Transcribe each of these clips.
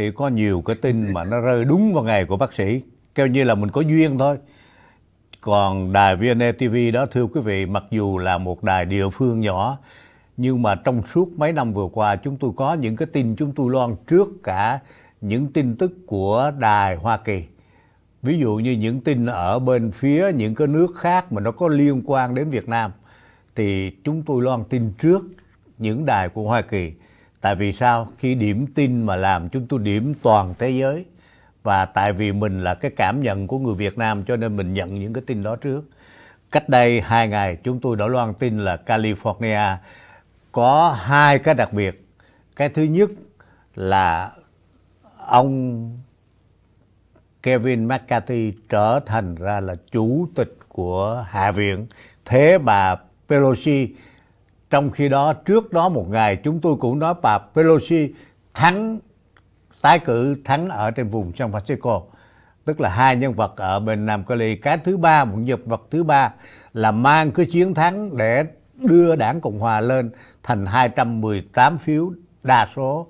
sĩ có nhiều cái tin mà nó rơi đúng vào ngày của bác sĩ kêu như là mình có duyên thôi còn đài VNA e TV đó thưa quý vị mặc dù là một đài địa phương nhỏ nhưng mà trong suốt mấy năm vừa qua chúng tôi có những cái tin chúng tôi loan trước cả những tin tức của đài Hoa Kỳ ví dụ như những tin ở bên phía những cái nước khác mà nó có liên quan đến Việt Nam thì chúng tôi loan tin trước những đài của Hoa Kỳ Tại vì sao? Khi điểm tin mà làm chúng tôi điểm toàn thế giới. Và tại vì mình là cái cảm nhận của người Việt Nam cho nên mình nhận những cái tin đó trước. Cách đây hai ngày chúng tôi đã loan tin là California có hai cái đặc biệt. Cái thứ nhất là ông Kevin McCarthy trở thành ra là chủ tịch của Hạ viện. Thế bà Pelosi trong khi đó, trước đó một ngày chúng tôi cũng nói bà Pelosi thắng, tái cử thắng ở trên vùng San Francisco. Tức là hai nhân vật ở bên Nam Cali. Cái thứ ba, một nhân vật thứ ba là mang cái chiến thắng để đưa đảng Cộng Hòa lên thành 218 phiếu đa số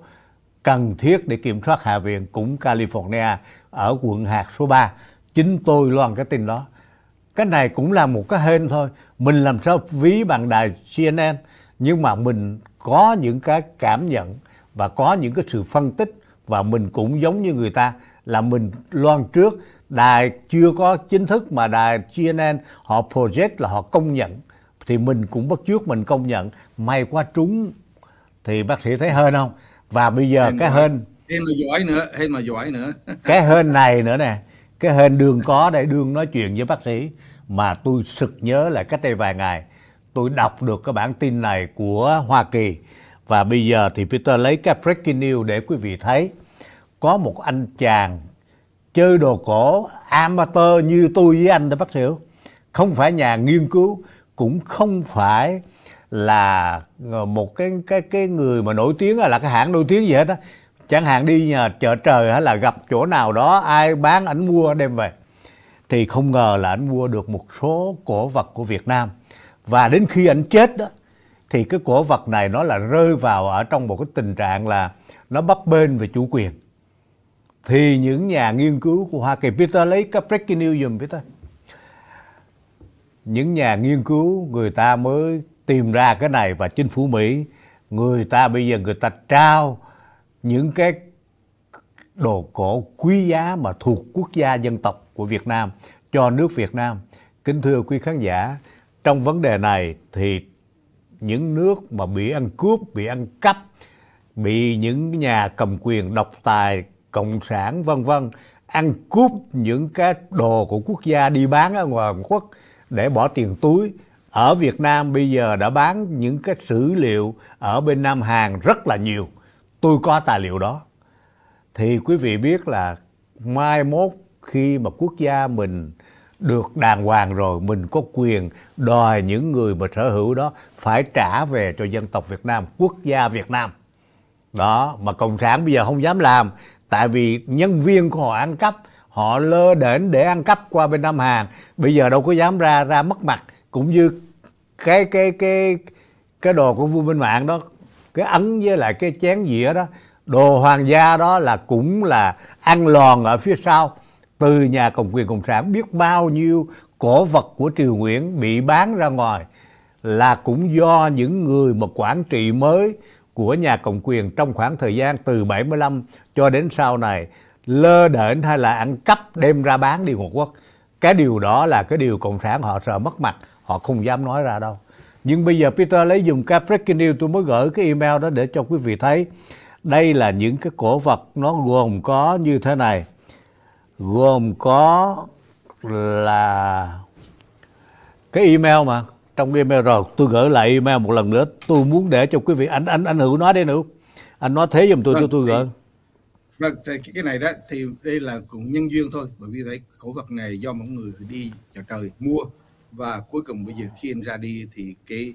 cần thiết để kiểm soát Hạ viện cũng California ở quận hạt số 3. Chính tôi loan cái tin đó. Cái này cũng là một cái hên thôi. Mình làm sao ví bằng đài CNN nhưng mà mình có những cái cảm nhận và có những cái sự phân tích và mình cũng giống như người ta là mình loan trước đài chưa có chính thức mà đài CNN họ project là họ công nhận thì mình cũng bắt trước mình công nhận may quá trúng thì bác sĩ thấy hơn không và bây giờ hên cái giỏi. hên hên mà giỏi nữa hên mà giỏi nữa cái hên này nữa nè cái hên đường có để đương nói chuyện với bác sĩ mà tôi sực nhớ lại cách đây vài ngày tôi đọc được cái bản tin này của Hoa Kỳ và bây giờ thì Peter lấy cái breaking news để quý vị thấy có một anh chàng chơi đồ cổ amateur như tôi với anh đó bác hiểu không phải nhà nghiên cứu cũng không phải là một cái cái cái người mà nổi tiếng là cái hãng nổi tiếng gì hết á chẳng hạn đi nhà chợ trời hay là gặp chỗ nào đó ai bán ảnh mua đem về thì không ngờ là ảnh mua được một số cổ vật của Việt Nam và đến khi anh chết đó thì cái cổ vật này nó là rơi vào ở trong một cái tình trạng là nó bấp bênh về chủ quyền thì những nhà nghiên cứu của Hoa Kỳ Peter lấy cái breaking news dùm Peter những nhà nghiên cứu người ta mới tìm ra cái này và chính phủ Mỹ người ta bây giờ người ta trao những cái đồ cổ quý giá mà thuộc quốc gia dân tộc của Việt Nam cho nước Việt Nam. Kính thưa quý khán giả, trong vấn đề này thì những nước mà bị ăn cướp, bị ăn cắp, bị những nhà cầm quyền độc tài, cộng sản vân vân ăn cướp những cái đồ của quốc gia đi bán ở ngoài Quốc để bỏ tiền túi. Ở Việt Nam bây giờ đã bán những cái sử liệu ở bên Nam Hàn rất là nhiều. Tôi có tài liệu đó. Thì quý vị biết là mai mốt khi mà quốc gia mình được đàng hoàng rồi mình có quyền đòi những người mà sở hữu đó phải trả về cho dân tộc Việt Nam, quốc gia Việt Nam. Đó, mà Cộng sản bây giờ không dám làm tại vì nhân viên của họ ăn cắp, họ lơ đễnh để ăn cắp qua bên Nam Hàn, bây giờ đâu có dám ra ra mất mặt cũng như cái cái cái cái đồ của vua minh mạng đó cái ấn với lại cái chén dĩa đó đồ hoàng gia đó là cũng là ăn lòn ở phía sau từ nhà cầm quyền cộng sản biết bao nhiêu cổ vật của triều nguyễn bị bán ra ngoài là cũng do những người mà quản trị mới của nhà cộng quyền trong khoảng thời gian từ 75 cho đến sau này lơ đễnh hay là ăn cắp đem ra bán đi một Quốc. Cái điều đó là cái điều Cộng sản họ sợ mất mặt, họ không dám nói ra đâu. Nhưng bây giờ Peter lấy dùng cái breaking news tôi mới gửi cái email đó để cho quý vị thấy. Đây là những cái cổ vật nó gồm có như thế này gồm có là cái email mà trong email rồi tôi gửi lại email một lần nữa tôi muốn để cho quý vị anh anh anh hữu nói đi nữa anh nói thế giùm tôi cho vâng, tôi, gửi vâng cái này đó thì đây là cũng nhân duyên thôi bởi vì thấy cổ vật này do mọi người đi chợ trời mua và cuối cùng bây giờ khi anh ra đi thì cái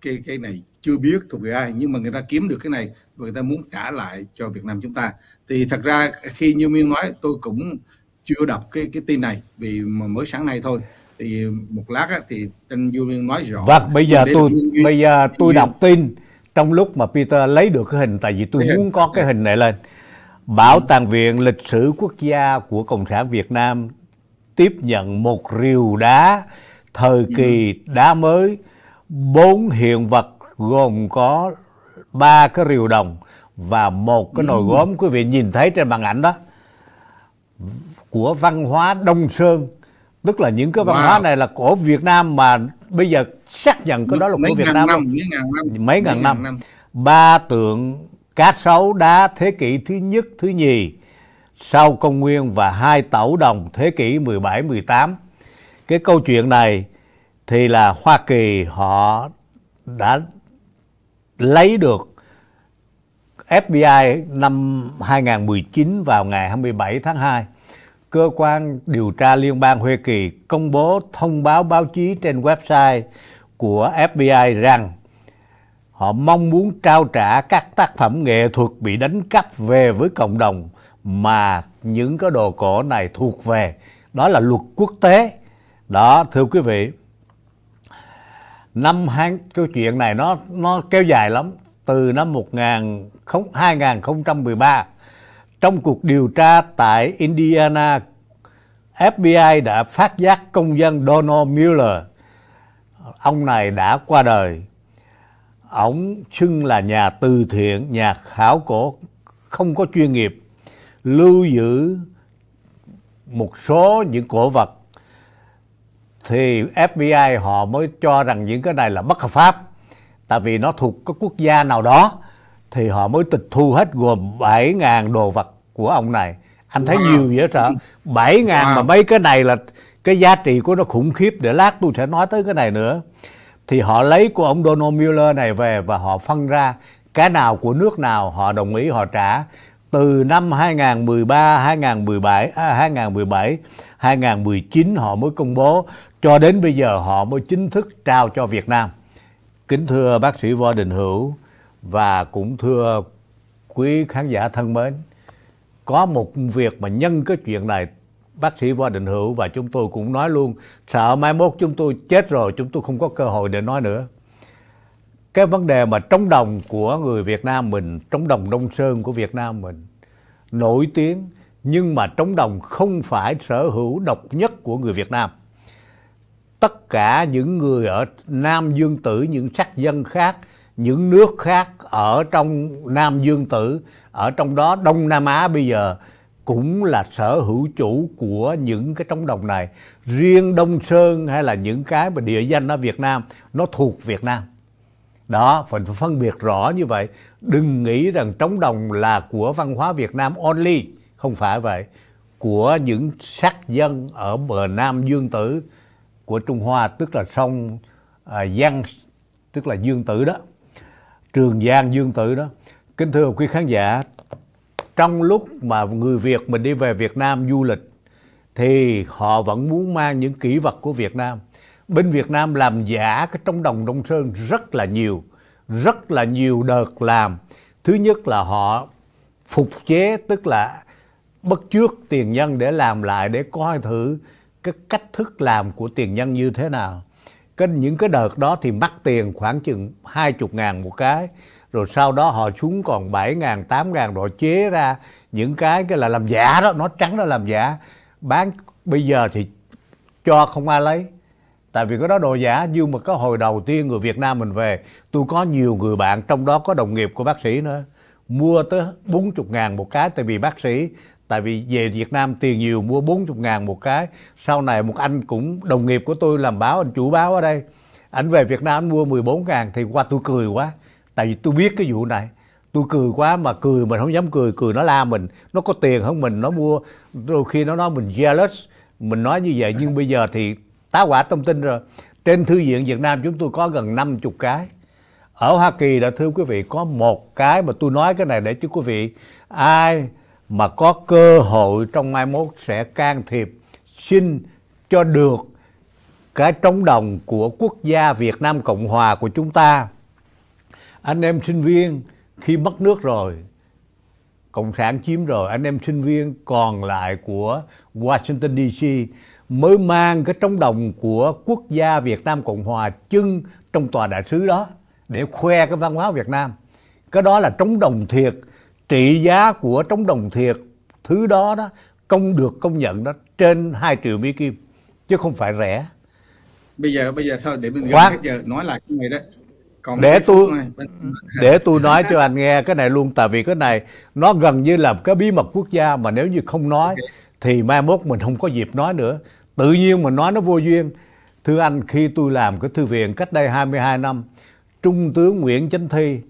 cái cái này chưa biết thuộc về ai nhưng mà người ta kiếm được cái này và người ta muốn trả lại cho Việt Nam chúng ta thì thật ra khi như Miên nói tôi cũng chưa đọc cái cái tin này vì mà mới sáng nay thôi thì một lát á, thì anh Du Liên nói rõ. Vâng, bây giờ tôi bây giờ tôi đọc tin trong lúc mà Peter lấy được cái hình tại vì tôi muốn có cái hình này lên. Bảo tàng viện lịch sử quốc gia của Cộng sản Việt Nam tiếp nhận một rìu đá thời ừ. kỳ đá mới, bốn hiện vật gồm có ba cái rìu đồng và một cái ừ. nồi gốm quý vị nhìn thấy trên màn ảnh đó của văn hóa Đông Sơn tức là những cái văn wow. hóa này là của Việt Nam mà bây giờ xác nhận cái đó là mấy của Việt Nam năm, mấy ngàn năm mấy ngàn năm. năm ba tượng cá sấu đá thế kỷ thứ nhất thứ nhì sau công nguyên và hai tẩu đồng thế kỷ 17 18 cái câu chuyện này thì là Hoa Kỳ họ đã lấy được FBI năm 2019 vào ngày 27 tháng 2 cơ quan điều tra liên bang Hoa Kỳ công bố thông báo báo chí trên website của FBI rằng họ mong muốn trao trả các tác phẩm nghệ thuật bị đánh cắp về với cộng đồng mà những cái đồ cổ này thuộc về. Đó là luật quốc tế. Đó, thưa quý vị. Năm hai, câu chuyện này nó nó kéo dài lắm từ năm 1000 2013 trong cuộc điều tra tại Indiana, FBI đã phát giác công dân Donald Mueller. Ông này đã qua đời. Ông xưng là nhà từ thiện, nhà khảo cổ không có chuyên nghiệp, lưu giữ một số những cổ vật thì FBI họ mới cho rằng những cái này là bất hợp pháp tại vì nó thuộc các quốc gia nào đó thì họ mới tịch thu hết gồm 7.000 đồ vật của ông này anh thấy wow. nhiều dễ sợ bảy ngàn mà mấy cái này là cái giá trị của nó khủng khiếp để lát tôi sẽ nói tới cái này nữa thì họ lấy của ông Donald Mueller này về và họ phân ra cái nào của nước nào họ đồng ý họ trả từ năm 2013, 2017, à, 2017, 2019 họ mới công bố cho đến bây giờ họ mới chính thức trao cho Việt Nam. Kính thưa bác sĩ Võ Đình Hữu và cũng thưa quý khán giả thân mến, có một việc mà nhân cái chuyện này bác sĩ Võ Đình Hữu và chúng tôi cũng nói luôn sợ mai mốt chúng tôi chết rồi chúng tôi không có cơ hội để nói nữa cái vấn đề mà trống đồng của người Việt Nam mình trống đồng Đông Sơn của Việt Nam mình nổi tiếng nhưng mà trống đồng không phải sở hữu độc nhất của người Việt Nam tất cả những người ở Nam Dương Tử những sắc dân khác những nước khác ở trong Nam Dương Tử, ở trong đó Đông Nam Á bây giờ cũng là sở hữu chủ của những cái trống đồng này. Riêng Đông Sơn hay là những cái mà địa danh ở Việt Nam, nó thuộc Việt Nam. Đó, phần phân biệt rõ như vậy. Đừng nghĩ rằng trống đồng là của văn hóa Việt Nam only. Không phải vậy. Của những sắc dân ở bờ Nam Dương Tử của Trung Hoa, tức là sông à, Giang, tức là Dương Tử đó. Trường Giang Dương Tử đó. Kính thưa quý khán giả, trong lúc mà người Việt mình đi về Việt Nam du lịch thì họ vẫn muốn mang những kỹ vật của Việt Nam. Bên Việt Nam làm giả cái trong đồng Đông Sơn rất là nhiều, rất là nhiều đợt làm. Thứ nhất là họ phục chế tức là bất trước tiền nhân để làm lại để coi thử cái cách thức làm của tiền nhân như thế nào cái, những cái đợt đó thì mắc tiền khoảng chừng 20 ngàn một cái rồi sau đó họ xuống còn 7 ngàn 8 ngàn rồi chế ra những cái cái là làm giả đó nó trắng đó làm giả bán bây giờ thì cho không ai lấy tại vì cái đó đồ giả nhưng mà cái hồi đầu tiên người Việt Nam mình về tôi có nhiều người bạn trong đó có đồng nghiệp của bác sĩ nữa mua tới 40 ngàn một cái tại vì bác sĩ tại vì về Việt Nam tiền nhiều mua 40 ngàn một cái sau này một anh cũng đồng nghiệp của tôi làm báo anh chủ báo ở đây anh về Việt Nam anh mua 14 ngàn thì qua tôi cười quá tại vì tôi biết cái vụ này tôi cười quá mà cười mình không dám cười cười nó la mình nó có tiền hơn mình nó mua đôi khi nó nói mình jealous mình nói như vậy nhưng bây giờ thì tá quả thông tin rồi trên thư viện Việt Nam chúng tôi có gần 50 cái ở Hoa Kỳ đã thưa quý vị có một cái mà tôi nói cái này để cho quý vị ai mà có cơ hội trong mai mốt sẽ can thiệp xin cho được cái trống đồng của quốc gia Việt Nam Cộng Hòa của chúng ta. Anh em sinh viên khi mất nước rồi, Cộng sản chiếm rồi, anh em sinh viên còn lại của Washington DC mới mang cái trống đồng của quốc gia Việt Nam Cộng Hòa trưng trong tòa đại sứ đó để khoe cái văn hóa Việt Nam. Cái đó là trống đồng thiệt trị giá của trong đồng thiệt thứ đó đó công được công nhận đó trên 2 triệu mỹ kim chứ không phải rẻ bây giờ bây giờ thôi để mình Khoan. giờ nói lại cái này đó còn để tôi để tôi nói cho anh nghe cái này luôn tại vì cái này nó gần như là cái bí mật quốc gia mà nếu như không nói okay. thì mai mốt mình không có dịp nói nữa tự nhiên mình nói nó vô duyên thưa anh khi tôi làm cái thư viện cách đây 22 năm trung tướng Nguyễn Chánh Thi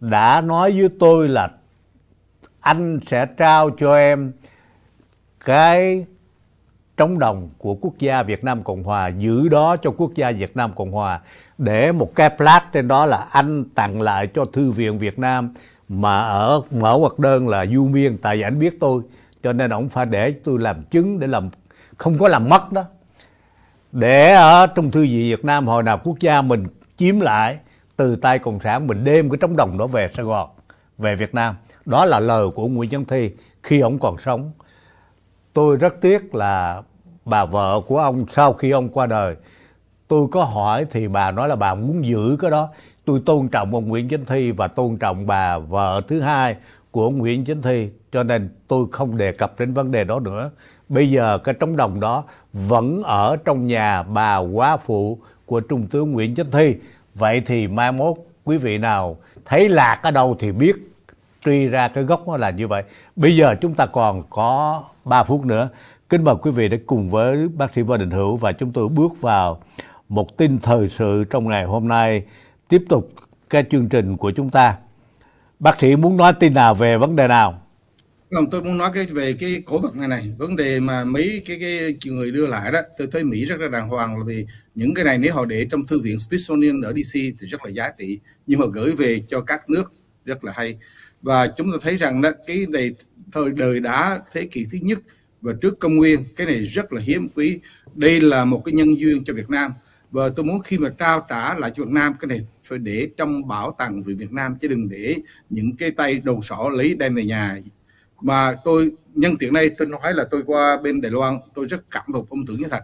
đã nói với tôi là anh sẽ trao cho em cái trống đồng của quốc gia Việt Nam Cộng Hòa giữ đó cho quốc gia Việt Nam Cộng Hòa để một cái plaque trên đó là anh tặng lại cho thư viện Việt Nam mà ở mở hoạt đơn là du miên tại vì anh biết tôi cho nên ông phải để tôi làm chứng để làm không có làm mất đó để ở trong thư viện Việt Nam hồi nào quốc gia mình chiếm lại từ tay cộng sản mình đem cái trống đồng đó về Sài Gòn về Việt Nam đó là lời của Nguyễn Văn Thi khi ông còn sống tôi rất tiếc là bà vợ của ông sau khi ông qua đời tôi có hỏi thì bà nói là bà muốn giữ cái đó tôi tôn trọng ông Nguyễn Chính Thi và tôn trọng bà vợ thứ hai của ông Nguyễn Chính Thi cho nên tôi không đề cập đến vấn đề đó nữa bây giờ cái trống đồng đó vẫn ở trong nhà bà quá phụ của trung tướng Nguyễn Chính Thi vậy thì mai mốt quý vị nào thấy lạc ở đâu thì biết truy ra cái gốc nó là như vậy. Bây giờ chúng ta còn có 3 phút nữa. Kính mời quý vị để cùng với bác sĩ Võ Đình Hữu và chúng tôi bước vào một tin thời sự trong ngày hôm nay tiếp tục cái chương trình của chúng ta. Bác sĩ muốn nói tin nào về vấn đề nào? Không, tôi muốn nói cái về cái cổ vật này này vấn đề mà mấy cái cái người đưa lại đó tôi thấy Mỹ rất là đàng hoàng là vì những cái này nếu họ để trong thư viện Smithsonian ở DC thì rất là giá trị nhưng mà gửi về cho các nước rất là hay và chúng ta thấy rằng đó cái này thời đời đã thế kỷ thứ nhất và trước công nguyên cái này rất là hiếm quý đây là một cái nhân duyên cho Việt Nam và tôi muốn khi mà trao trả lại cho Việt Nam cái này phải để trong bảo tàng về Việt Nam chứ đừng để những cái tay đầu sỏ lấy đem về nhà mà tôi nhân tiện này tôi nói là tôi qua bên Đài Loan tôi rất cảm phục ông tưởng như thật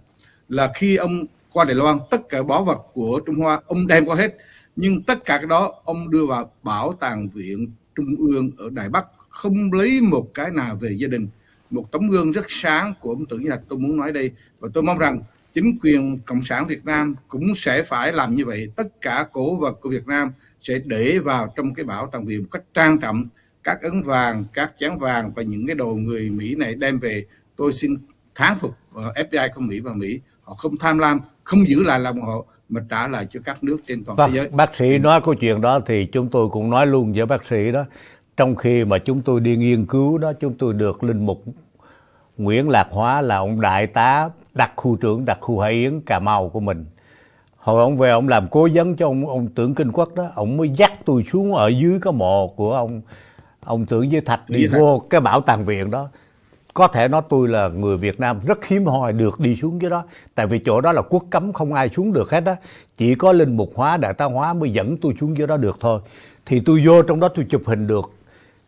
là khi ông qua Đài Loan tất cả bảo vật của Trung Hoa ông đem qua hết nhưng tất cả cái đó ông đưa vào bảo tàng viện trung ương ở Đài Bắc không lấy một cái nào về gia đình một tấm gương rất sáng của ông Tưởng Nhật tôi muốn nói đây và tôi mong rằng chính quyền cộng sản Việt Nam cũng sẽ phải làm như vậy tất cả cổ vật của Việt Nam sẽ để vào trong cái bảo tàng Việt một cách trang trọng các ấn vàng các chén vàng và những cái đồ người Mỹ này đem về tôi xin thán phục ờ, FBI của Mỹ và Mỹ họ không tham lam không giữ lại làm họ mà trả lại cho các nước trên toàn Và thế vâng, giới. Bác sĩ ừ. nói câu chuyện đó thì chúng tôi cũng nói luôn với bác sĩ đó. Trong khi mà chúng tôi đi nghiên cứu đó, chúng tôi được linh mục Nguyễn Lạc Hóa là ông đại tá đặc khu trưởng đặc khu Hải Yến Cà Mau của mình. Hồi ông về ông làm cố vấn cho ông ông tưởng kinh quốc đó, ông mới dắt tôi xuống ở dưới cái mộ của ông ông tưởng với Thạch đi vô cái bảo tàng viện đó có thể nói tôi là người Việt Nam rất hiếm hoi được đi xuống cái đó tại vì chỗ đó là quốc cấm không ai xuống được hết á chỉ có linh mục hóa đại tá hóa mới dẫn tôi xuống dưới đó được thôi thì tôi vô trong đó tôi chụp hình được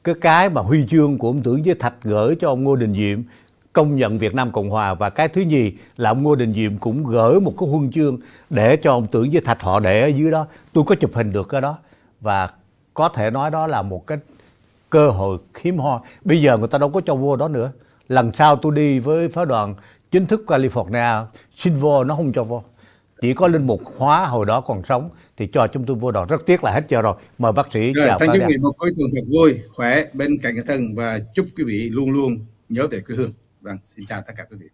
cái cái mà huy chương của ông tưởng với thạch gửi cho ông Ngô Đình Diệm công nhận Việt Nam Cộng Hòa và cái thứ nhì là ông Ngô Đình Diệm cũng gửi một cái huân chương để cho ông tưởng với thạch họ để ở dưới đó tôi có chụp hình được cái đó và có thể nói đó là một cái cơ hội hiếm hoi bây giờ người ta đâu có cho vô đó nữa lần sau tôi đi với phái đoàn chính thức California xin vô nó không cho vô chỉ có linh mục hóa hồi đó còn sống thì cho chúng tôi vô đó rất tiếc là hết giờ rồi mời bác sĩ rồi, chào quý vị một cuối tuần thật vui khỏe bên cạnh cái thần và chúc quý vị luôn luôn nhớ về quê hương vâng xin chào tất cả quý vị